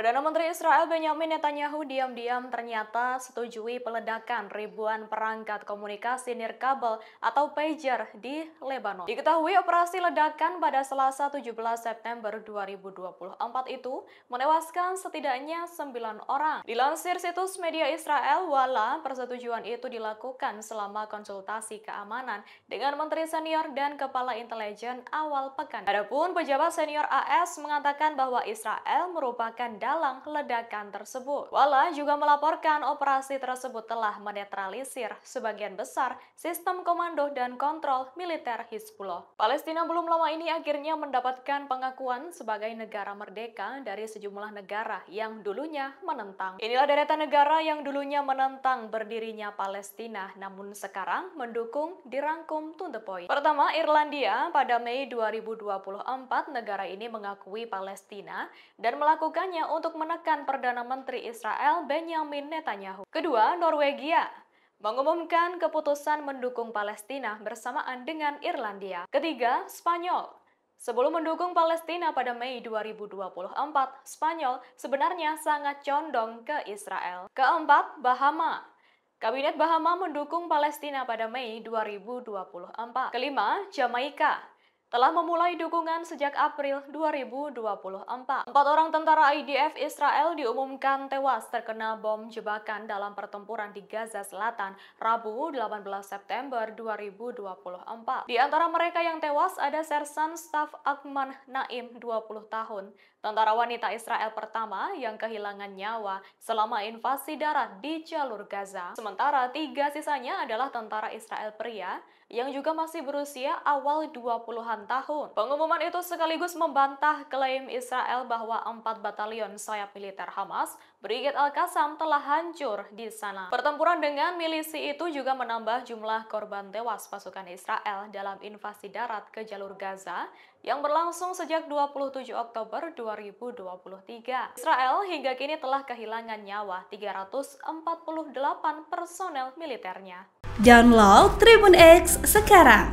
Perdana Menteri Israel Benjamin Netanyahu diam-diam ternyata setujui peledakan ribuan perangkat komunikasi nirkabel atau pager di Lebanon. Diketahui operasi ledakan pada Selasa 17 September 2024 itu menewaskan setidaknya 9 orang. Dilansir situs media Israel, wala persetujuan itu dilakukan selama konsultasi keamanan dengan Menteri Senior dan Kepala Intelijen awal pekan. Adapun pejabat senior AS mengatakan bahwa Israel merupakan dalam ledakan tersebut. Wala juga melaporkan operasi tersebut telah menetralisir sebagian besar sistem komando dan kontrol militer Hizbullah. Palestina belum lama ini akhirnya mendapatkan pengakuan sebagai negara merdeka dari sejumlah negara yang dulunya menentang. Inilah deretan negara yang dulunya menentang berdirinya Palestina namun sekarang mendukung dirangkum to the point. Pertama, Irlandia pada Mei 2024 negara ini mengakui Palestina dan melakukannya untuk menekan Perdana Menteri Israel Benjamin Netanyahu. Kedua, Norwegia mengumumkan keputusan mendukung Palestina bersamaan dengan Irlandia. Ketiga, Spanyol Sebelum mendukung Palestina pada Mei 2024, Spanyol sebenarnya sangat condong ke Israel. Keempat, Bahama. Kabinet Bahama mendukung Palestina pada Mei 2024. Kelima, Jamaika telah memulai dukungan sejak April 2024. Empat orang tentara IDF Israel diumumkan tewas terkena bom jebakan dalam pertempuran di Gaza Selatan Rabu 18 September 2024. Di antara mereka yang tewas ada Sersan Staf Akman Naim 20 tahun, tentara wanita Israel pertama yang kehilangan nyawa selama invasi darat di jalur Gaza. Sementara tiga sisanya adalah tentara Israel pria yang juga masih berusia awal 20-an tahun. Pengumuman itu sekaligus membantah klaim Israel bahwa empat batalion sayap militer Hamas, Brigade Al-Qassam telah hancur di sana. Pertempuran dengan milisi itu juga menambah jumlah korban tewas pasukan Israel dalam invasi darat ke jalur Gaza yang berlangsung sejak 27 Oktober 2023. Israel hingga kini telah kehilangan nyawa 348 personel militernya. Download Tribun X sekarang